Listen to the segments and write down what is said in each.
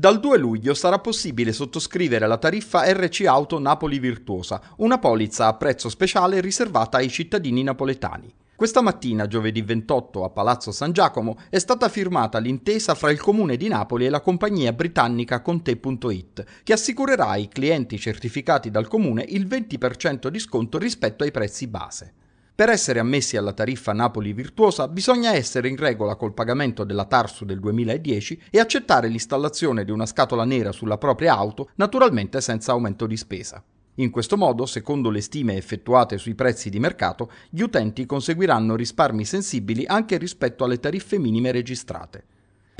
Dal 2 luglio sarà possibile sottoscrivere la tariffa RC Auto Napoli Virtuosa, una polizza a prezzo speciale riservata ai cittadini napoletani. Questa mattina, giovedì 28, a Palazzo San Giacomo, è stata firmata l'intesa fra il Comune di Napoli e la compagnia britannica Conte.it, che assicurerà ai clienti certificati dal Comune il 20% di sconto rispetto ai prezzi base. Per essere ammessi alla tariffa Napoli Virtuosa bisogna essere in regola col pagamento della Tarsu del 2010 e accettare l'installazione di una scatola nera sulla propria auto, naturalmente senza aumento di spesa. In questo modo, secondo le stime effettuate sui prezzi di mercato, gli utenti conseguiranno risparmi sensibili anche rispetto alle tariffe minime registrate.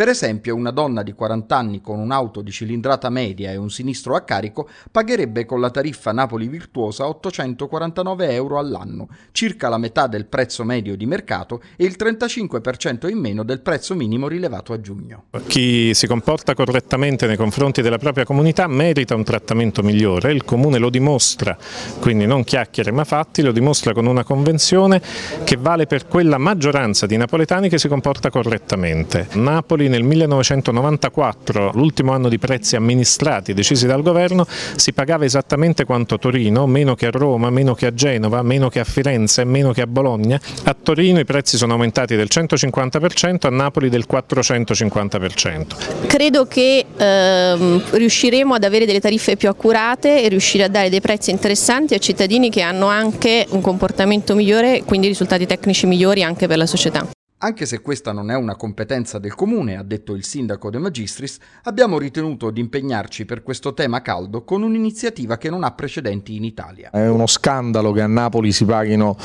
Per esempio, una donna di 40 anni con un'auto di cilindrata media e un sinistro a carico pagherebbe con la tariffa Napoli Virtuosa 849 euro all'anno, circa la metà del prezzo medio di mercato e il 35% in meno del prezzo minimo rilevato a giugno. Chi si comporta correttamente nei confronti della propria comunità merita un trattamento migliore, il comune lo dimostra, quindi non chiacchiere ma fatti, lo dimostra con una convenzione che vale per quella maggioranza di napoletani che si comporta correttamente. Napoli nel 1994, l'ultimo anno di prezzi amministrati decisi dal governo, si pagava esattamente quanto a Torino, meno che a Roma, meno che a Genova, meno che a Firenze, meno che a Bologna. A Torino i prezzi sono aumentati del 150%, a Napoli del 450%. Credo che ehm, riusciremo ad avere delle tariffe più accurate e riuscire a dare dei prezzi interessanti a cittadini che hanno anche un comportamento migliore, quindi risultati tecnici migliori anche per la società. Anche se questa non è una competenza del comune, ha detto il sindaco De Magistris, abbiamo ritenuto di impegnarci per questo tema caldo con un'iniziativa che non ha precedenti in Italia. È uno scandalo che a Napoli si paghino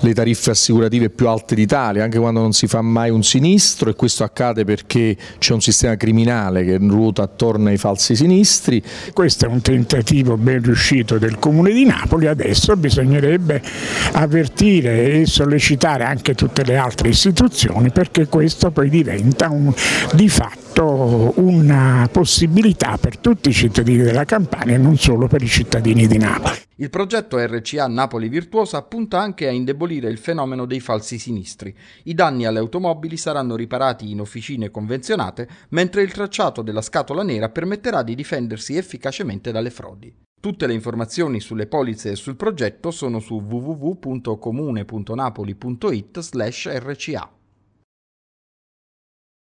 le tariffe assicurative più alte d'Italia, anche quando non si fa mai un sinistro e questo accade perché c'è un sistema criminale che ruota attorno ai falsi sinistri. Questo è un tentativo ben riuscito del comune di Napoli, adesso bisognerebbe avvertire e sollecitare anche tutte le altre istituzioni informazioni perché questo poi diventa un, di fatto una possibilità per tutti i cittadini della Campania e non solo per i cittadini di Napoli. Il progetto RCA Napoli Virtuosa punta anche a indebolire il fenomeno dei falsi sinistri. I danni alle automobili saranno riparati in officine convenzionate, mentre il tracciato della scatola nera permetterà di difendersi efficacemente dalle frodi. Tutte le informazioni sulle polizze e sul progetto sono su www.comune.napoli.it/rca.